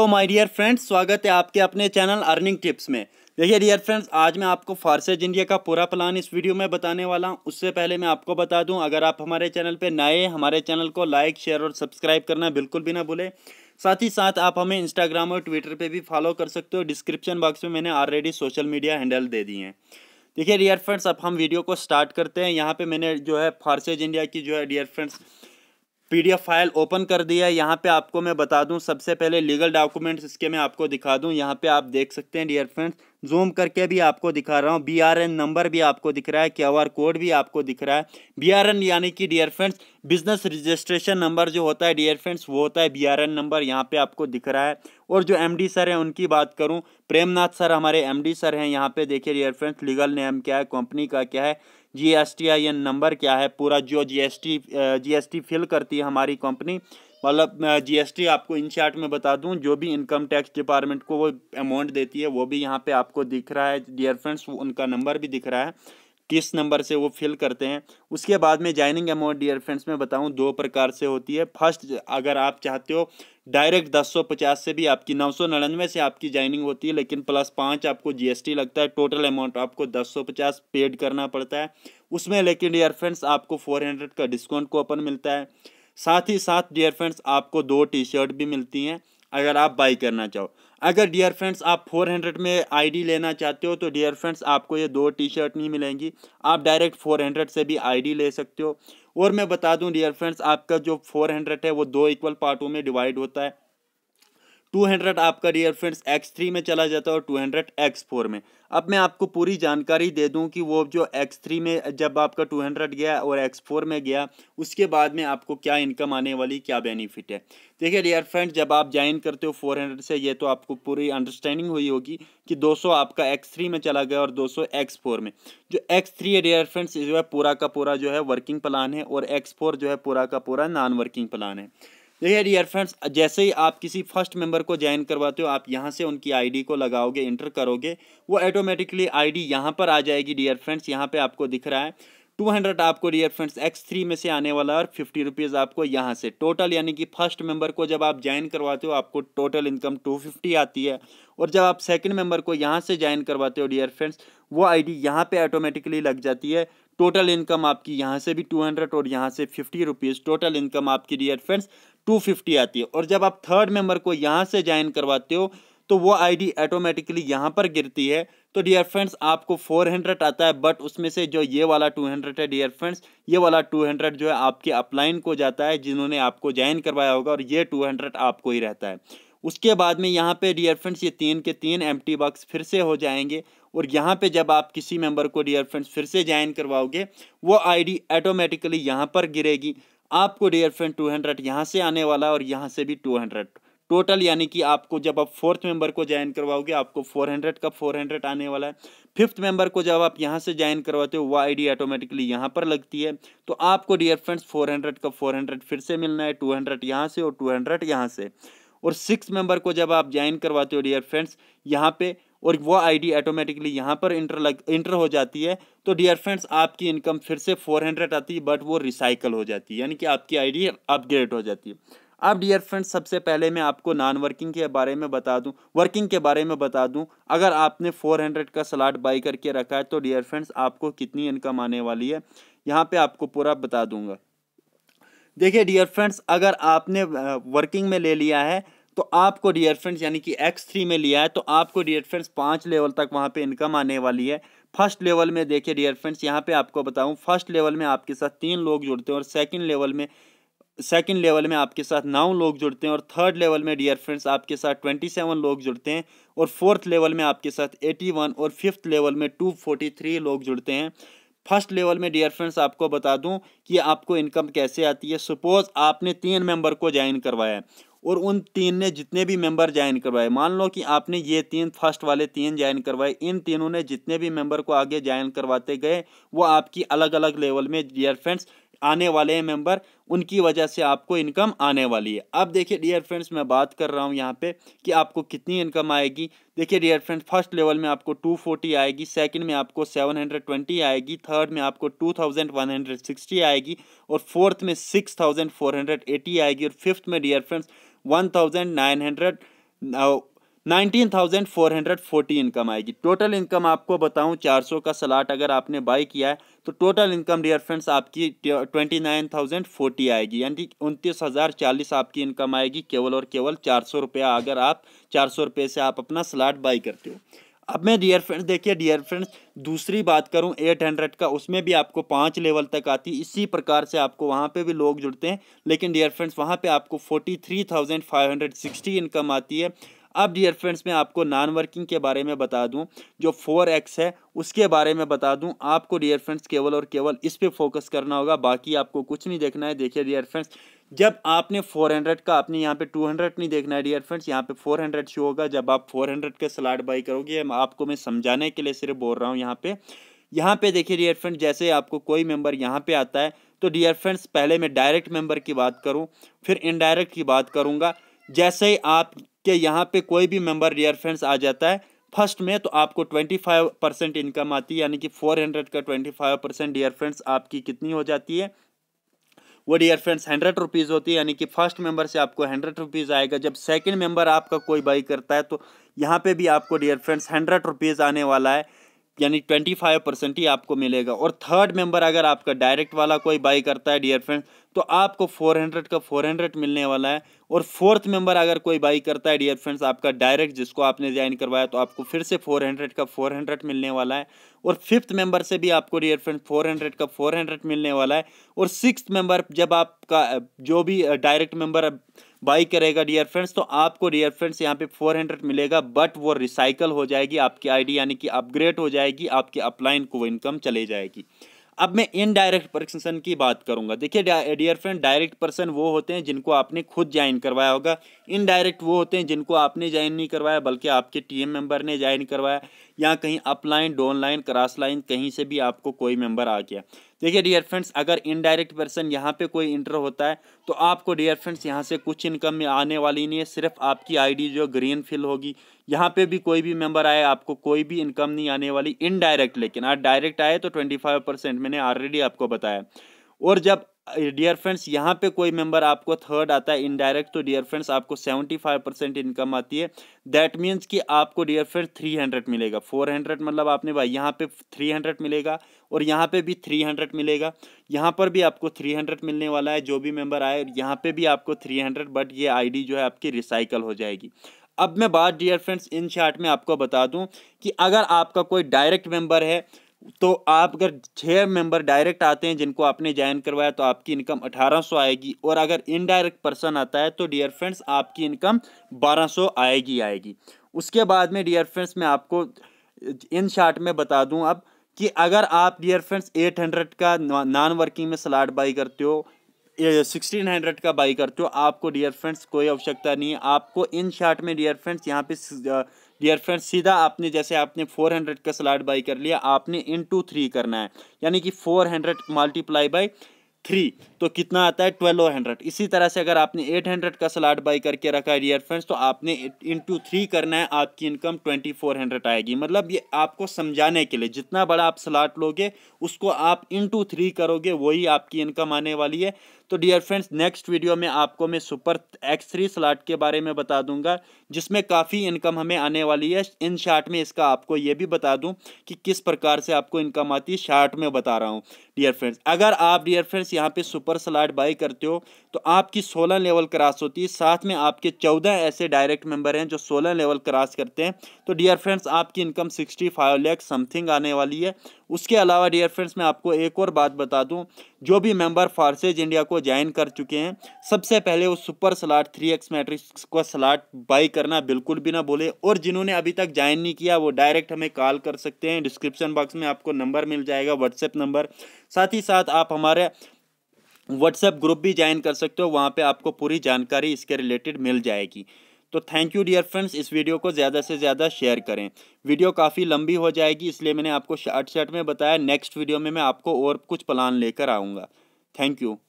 तो my dear friends स्वागत है आपके अपने चैनल अर्निंग टिप्स में देखिए डियर फ्रेंड्स आज मैं आपको फारसेज इंडिया का पूरा प्लान इस वीडियो में बताने वाला हूं उससे पहले मैं आपको बता दूं अगर आप हमारे चैनल पे नए हमारे चैनल को लाइक शेयर और सब्सक्राइब करना बिल्कुल भी ना भूलें साथ ही साथ आप हमें इंस्टाग्राम और ट्विटर पर भी फॉलो कर सकते हो डिस्क्रिप्शन बॉक्स में मैंने ऑलरेडी सोशल मीडिया हैंडल दे दिए हैं देखिए डियर फ्रेंड्स अब हम वीडियो को स्टार्ट करते हैं यहाँ पर मैंने जो है फारसेज इंडिया की जो है dear friends PDF file open कर दिया है यहाँ पे आपको मैं बता दूँ सबसे पहले लीगल डॉक्यूमेंट्स इसके मैं आपको दिखा दूँ यहाँ पे आप देख सकते हैं डियर फ्रेंड्स जूम करके भी आपको दिखा रहा हूँ बीआरएन नंबर भी आपको दिख रहा है क्यू आर कोड भी आपको दिख रहा है बीआरएन यानी कि dear friends business registration number जो होता है डियर फ्रेंड्स वो होता है एन नंबर यहाँ पे आपको दिख रहा है और जो डी सर हैं उनकी बात करूँ प्रेमनाथ सर हमारे डी सर हैं यहाँ पे देखिए डियर फ्रेंड्स लीगल नेम क्या है कंपनी का क्या है जीएसटीआईएन नंबर क्या है पूरा जो जीएसटी जीएसटी फिल करती है हमारी कंपनी मतलब जीएसटी आपको इन शार्ट में बता दूं जो भी इनकम टैक्स डिपार्टमेंट को वो अमाउंट देती है वो भी यहाँ पे आपको दिख रहा है डियर फ्रेंड्स उनका नंबर भी दिख रहा है किस नंबर से वो फिल करते हैं उसके बाद में ज्वाइनिंग अमाउंट डियर फ्रेंड्स मैं बताऊं दो प्रकार से होती है फर्स्ट अगर आप चाहते हो डायरेक्ट दस सौ पचास से भी आपकी नौ सौ नड़ानवे से आपकी ज्वाइनिंग होती है लेकिन प्लस पाँच आपको जीएसटी लगता है टोटल अमाउंट आपको दस सौ पचास पेड करना पड़ता है उसमें लेकिन डियर फ्रेंड्स आपको फोर हंड्रेड का डिस्काउंट कूपन मिलता है साथ ही साथ डियर फ्रेंड्स आपको दो टी शर्ट भी मिलती हैं अगर आप बाई करना चाहो अगर डियर फ्रेंड्स आप 400 में आईडी लेना चाहते हो तो डियर फ्रेंड्स आपको ये दो टी शर्ट नहीं मिलेंगी आप डायरेक्ट 400 से भी आईडी ले सकते हो और मैं बता दूं डियर फ्रेंड्स आपका जो 400 है वो दो इक्वल पार्टों में डिवाइड होता है टू हंड्रेड आपका डियर फ्रेंड्स थ्री में चला जाता है और टू हंड्रेड एक्स फोर में अब मैं आपको पूरी जानकारी दे दूं कि वो जो एक्स थ्री में जब आपका टू हंड्रेड गया और एक्स फोर में गया उसके बाद में आपको क्या इनकम आने वाली क्या बेनिफिट है देखिए डियर फ्रेंड जब आप ज्वाइन करते हो फोर हंड्रेड से ये तो आपको पूरी अंडरस्टैंडिंग हुई होगी कि दो सौ आपका एक्स थ्री में चला गया और दो सौ एक्स फोर में जो एक्स थ्री है डियर फ्रेंड्स जो है पूरा का पूरा जो है वर्किंग प्लान है और एक्स फोर जो है पूरा का पूरा नॉन वर्किंग प्लान है देखिए डियर फ्रेंड्स जैसे ही आप किसी फर्स्ट मेंबर को ज्वाइन करवाते हो आप यहाँ से उनकी आईडी को लगाओगे इंटर करोगे वो ऑटोमेटिकली आईडी डी यहाँ पर आ जाएगी डियर फ्रेंड्स यहाँ पे आपको दिख रहा है टू हंड्रेड आपको डियर फ्रेंड्स एक्स थ्री में से आने वाला है और फिफ्टी रुपीज़ आपको यहाँ से टोटल यानी कि फर्स्ट मेंबर को जब आप ज्वाइन करवाते हो आपको टोटल इनकम टू फिफ्टी आती है और जब आप सेकंड मेंबर को यहाँ से ज्वाइन करवाते हो डियर फ्रेंड्स वो आईडी डी यहाँ पर ऑटोमेटिकली लग जाती है टोटल इनकम आपकी यहाँ से भी टू हंड्रेड और यहाँ से फिफ्टी रुपीज़ टोटल इनकम आपकी डियर फ्रेंड्स 250 आती है और जब आप थर्ड मेंबर को यहाँ से ज्वाइन करवाते हो तो वो आईडी ऑटोमेटिकली यहाँ पर गिरती है तो डियर फ्रेंड्स आपको 400 आता है बट उसमें से जो ये वाला 200 है डियर फ्रेंड्स ये वाला 200 जो है आपके अपलाइन को जाता है जिन्होंने आपको ज्वाइन करवाया होगा और ये 200 आपको ही रहता है उसके बाद में यहाँ पे डियर फ्रेंड्स ये तीन के तीन एम बॉक्स फिर से हो जाएंगे और यहाँ पे जब आप किसी मेंबर को डियर फ्रेंड्स फिर से ज्वाइन करवाओगे वो आईडी ऑटोमेटिकली यहाँ पर गिरेगी आपको डियर फ्रेंड टू हंड्रेड यहाँ से आने वाला और यहाँ से भी टू हंड्रेड टोटल यानी कि आपको जब आप फोर्थ मेंबर को ज्वाइन करवाओगे आपको फोर हंड्रेड का फोर हंड्रेड आने वाला है फिफ्थ मेंबर को जब आप यहाँ से ज्वाइन करवाते हो वो आईडी ऑटोमेटिकली यहाँ पर लगती है तो आपको डियर फ्रेंड्स फोर हंड्रेड का फोर हंड्रेड फिर से मिलना है टू हंड्रेड यहाँ से और टू हंड्रेड यहाँ से और सिक्स मेंबर को जब आप ज्वाइन करवाते हो डियर फ्रेंड्स यहाँ पे और वो आईडी ऑटोमेटिकली यहाँ पर इंटर लग इंटर हो जाती है तो डियर फ्रेंड्स आपकी इनकम फिर से फोर हंड्रेड आती है बट वो रिसाइकल हो जाती है यानी कि आपकी आईडी अपग्रेड हो जाती है अब डियर फ्रेंड्स सबसे पहले मैं आपको नॉन वर्किंग के बारे में बता दूं वर्किंग के बारे में बता दूं अगर आपने 400 का सलाड बाई करके रखा है तो डियर फ्रेंड्स आपको कितनी इनकम आने वाली है यहाँ पर आपको पूरा बता दूँगा देखिए डियर फ्रेंड्स अगर आपने वर्किंग में ले लिया है तो आपको डियर फ्रेंड्स यानी कि एक्स थ्री में लिया है तो आपको डियर फ्रेंड्स पाँच लेवल तक वहाँ पे इनकम आने वाली है फर्स्ट लेवल में देखिए डियर फ्रेंड्स यहाँ पे आपको बताऊँ फर्स्ट लेवल में आपके साथ तीन लोग जुड़ते हैं और सेकेंड लेवल में सेकेंड लेवल में आपके साथ नौ लोग जुड़ते हैं और थर्ड लेवल में डियर फ्रेंड्स आपके साथ ट्वेंटी सेवन लोग जुड़ते हैं और फोर्थ लेवल में आपके साथ एटी वन और फिफ्थ लेवल में टू फोर्टी थ्री लोग जुड़ते हैं फर्स्ट लेवल में डियर फ्रेंड्स आपको बता दूं कि आपको इनकम कैसे आती है सपोज़ आपने तीन मेंबर को ज्वाइन करवाया है और उन तीन ने जितने भी मेंबर ज्वाइन करवाए मान लो कि आपने ये तीन फर्स्ट वाले तीन ज्वाइन करवाए इन तीनों ने जितने भी मेंबर को आगे ज्वाइन करवाते गए वो आपकी अलग अलग लेवल में डियर फ्रेंड्स आने वाले हैं मेंबर उनकी वजह से आपको इनकम आने वाली है अब देखिए डियर फ्रेंड्स मैं बात कर रहा हूँ यहाँ पे कि आपको कितनी इनकम आएगी देखिए डियर फ्रेंड्स फर्स्ट लेवल में आपको 240 आएगी सेकंड में आपको 720 आएगी थर्ड में आपको 2160 आएगी और फोर्थ में 6480 आएगी और फिफ्थ में dear friends one thousand nine hundred nineteen thousand four hundred forty income आएगी टोटल इनकम आपको बताऊं चार सौ का सलाट अगर आपने बाई किया है तो टोटल इनकम डियर फ्रेंड्स आपकी ट्वेंटी नाइन थाउजेंड फोर्टी आएगी यानी उनतीस हज़ार चालीस आपकी इनकम आएगी केवल और केवल चार सौ रुपया अगर आप चार सौ रुपये से आप अपना सलाट बाई करते हो अब मैं डियर फ्रेंड्स देखिए डियर फ्रेंड्स दूसरी बात करूं हंड्रेड का उसमें भी आपको पाँच लेवल तक आती इसी प्रकार से आपको वहां पे भी लोग जुड़ते हैं लेकिन डियर फ्रेंड्स वहां पे आपको forty three thousand five hundred sixty income आती है अब डियर फ्रेंड्स मैं आपको नॉन वर्किंग के बारे में बता दूँ जो फोर एक्स है उसके बारे में बता दूँ आपको डियर फ्रेंड्स केवल और केवल इस पर फोकस करना होगा बाकी आपको कुछ नहीं देखना है देखिए डियर फ्रेंड्स जब आपने 400 का आपने यहाँ पे 200 नहीं देखना है डियर फ्रेंड्स यहाँ पे 400 शो होगा जब आप 400 का स्लाट बाई करोगे आपको मैं समझाने के लिए सिर्फ बोल रहा हूँ यहाँ पे यहाँ पे देखिए डियर फ्रेंड जैसे आपको कोई मेंबर यहाँ पे आता है तो डियर फ्रेंड्स पहले मैं डायरेक्ट मेंबर की बात करूँ फिर इनडायरेक्ट की बात करूँगा जैसे ही आपके यहाँ पर कोई भी मेम्बर डियर फ्रेंड्स आ जाता है फर्स्ट में तो आपको ट्वेंटी फाइव परसेंट इनकम आती है यानी कि फोर हंड्रेड का twenty five percent dear friends आपकी कितनी हो जाती है वो डियर फ्रेंड्स हंड्रेड रुपीज़ होती है यानी कि फर्स्ट मेंबर से आपको हंड्रेड रुपीज़ आएगा जब सेकंड मेंबर आपका कोई बाई करता है तो यहाँ पे भी आपको डियर फ्रेंड्स हंड्रेड रुपीज़ आने वाला है यानी ट्वेंटी फाइव परसेंट ही आपको मिलेगा और थर्ड मेंबर अगर आपका डायरेक्ट वाला कोई बाई करता है डियर फ्रेंड्स तो आपको 400 का 400 मिलने वाला है और फोर्थ मेंबर अगर कोई बाई करता है डियर फ्रेंड्स आपका डायरेक्ट जिसको आपने ज्वाइन करवाया तो आपको फिर से 400 का 400 मिलने वाला है और फिफ्थ मेंबर से भी आपको डियर फ्रेंड 400 का 400 मिलने वाला है और सिक्स मेंबर जब आपका जो भी डायरेक्ट मेंबर बाई करेगा डियर फ्रेंड्स तो आपको डियर फ्रेंड्स यहाँ पे 400 मिलेगा बट वो रिसाइकल हो जाएगी आपकी आईडी यानी कि अपग्रेड हो जाएगी आपके अपलाइन को इनकम चले जाएगी अब मैं इनडायरेक्ट पर्सन की बात करूंगा देखिए डियर फ्रेंड डायरेक्ट पर्सन वो होते हैं जिनको आपने खुद ज्वाइन करवाया होगा इनडायरेक्ट वो होते हैं जिनको आपने ज्वाइन नहीं करवाया बल्कि आपके टीम मेंबर ने ज्वाइन करवाया या कहीं अपलाइन डाउनलाइन क्रॉस लाइन कहीं से भी आपको कोई मेंबर आ गया देखिए डियर फ्रेंड्स अगर इनडायरेक्ट पर्सन यहाँ पे कोई इंटर होता है तो आपको डियर फ्रेंड्स यहाँ से कुछ इनकम में आने वाली नहीं है सिर्फ आपकी आईडी जो ग्रीन फिल होगी यहाँ पे भी कोई भी मेंबर आए आपको कोई भी इनकम नहीं आने वाली इनडायरेक्ट लेकिन आज डायरेक्ट आए तो ट्वेंटी फाइव परसेंट मैंने ऑलरेडी आपको बताया और जब डियर फ्रेंड्स यहाँ पे कोई मेंबर आपको थर्ड आता है इनडायरेक्ट तो डियर फ्रेंड्स आपको सेवेंटी फाइव परसेंट इनकम आती है दैट मीन्स कि आपको डियर फ्रेंड्स थ्री हंड्रेड मिलेगा फोर हंड्रेड मतलब आपने भाई यहाँ पे थ्री हंड्रेड मिलेगा और यहाँ पे भी थ्री हंड्रेड मिलेगा यहाँ पर भी आपको थ्री हंड्रेड मिलने वाला है जो भी मेम्बर आए यहाँ पर भी आपको थ्री हंड्रेड बट ये डी जो है आपकी रिसाइकल हो जाएगी अब मैं बात डियर फ्रेंड्स इन शार्ट में आपको बता दूं कि अगर आपका कोई डायरेक्ट मेंबर है तो आप अगर छः मेंबर डायरेक्ट आते हैं जिनको आपने ज्वाइन करवाया तो आपकी इनकम 1800 आएगी और अगर इनडायरेक्ट पर्सन आता है तो डियर फ्रेंड्स आपकी इनकम 1200 आएगी आएगी उसके बाद में डियर फ्रेंड्स मैं आपको इन शार्ट में बता दूं अब कि अगर आप डियर फ्रेंड्स 800 का नॉन वर्किंग में स्लाट बाई करते हो सिक्सटीन हंड्रेड का बाई करते हो आपको डियर फ्रेंड्स कोई आवश्यकता नहीं है आपको इन शार्ट में डियर फ्रेंड्स यहाँ पे डियर फ्रेंड सीधा आपने जैसे आपने 400 का स्लाइड बाई कर लिया आपने इन टू थ्री करना है यानी कि 400 हंड्रेड मल्टीप्लाई बाई थ्री तो कितना आता है ट्वेल्व हंड्रेड इसी तरह से अगर आपने एट हंड्रेड का स्लाट बाई करके रखा है डियर फ्रेंड्स तो आपने इंटू थ्री करना है आपकी इनकम ट्वेंटी फोर हंड्रेड आएगी मतलब ये आपको समझाने के लिए जितना बड़ा आप स्लाट लोगे उसको आप इंटू थ्री करोगे वही आपकी इनकम आने वाली है तो डियर फ्रेंड्स नेक्स्ट वीडियो में आपको मैं सुपर एक्स थ्री स्लाट के बारे में बता दूंगा जिसमें काफ़ी इनकम हमें आने वाली है इन शार्ट में इसका आपको ये भी बता दूं कि किस प्रकार से आपको इनकम आती है शार्ट में बता रहा हूँ डियर फ्रेंड्स अगर आप डियर फ्रेंड्स यहाँ पे सुपर स्लाट बाई करते हो तो आपकी 16 लेवल क्रॉस होती है साथ में आपके 14 ऐसे डायरेक्ट मेंबर हैं जो 16 लेवल क्रॉस करते हैं तो डियर फ्रेंड्स आपकी इनकम 65 फाइव लैख समथिंग आने वाली है उसके अलावा डियर फ्रेंड्स मैं आपको एक और बात बता दूं जो भी मेंबर फारसेज इंडिया को ज्वाइन कर चुके हैं सबसे पहले वो super slot three X matrix का सलाट बाई करना बिल्कुल भी ना बोले और जिन्होंने अभी तक ज्वाइन नहीं किया वो डायरेक्ट हमें कॉल कर सकते हैं डिस्क्रिप्शन बॉक्स में आपको नंबर मिल जाएगा व्हाट्सएप नंबर साथ ही साथ आप हमारे व्हाट्सएप ग्रुप भी ज्वाइन कर सकते हो वहाँ पे आपको पूरी जानकारी इसके रिलेटेड मिल जाएगी तो थैंक यू डियर फ्रेंड्स इस वीडियो को ज़्यादा से ज़्यादा शेयर करें वीडियो काफ़ी लंबी हो जाएगी इसलिए मैंने आपको शार्ट शॉर्ट में बताया नेक्स्ट वीडियो में मैं आपको और कुछ प्लान लेकर आऊँगा थैंक यू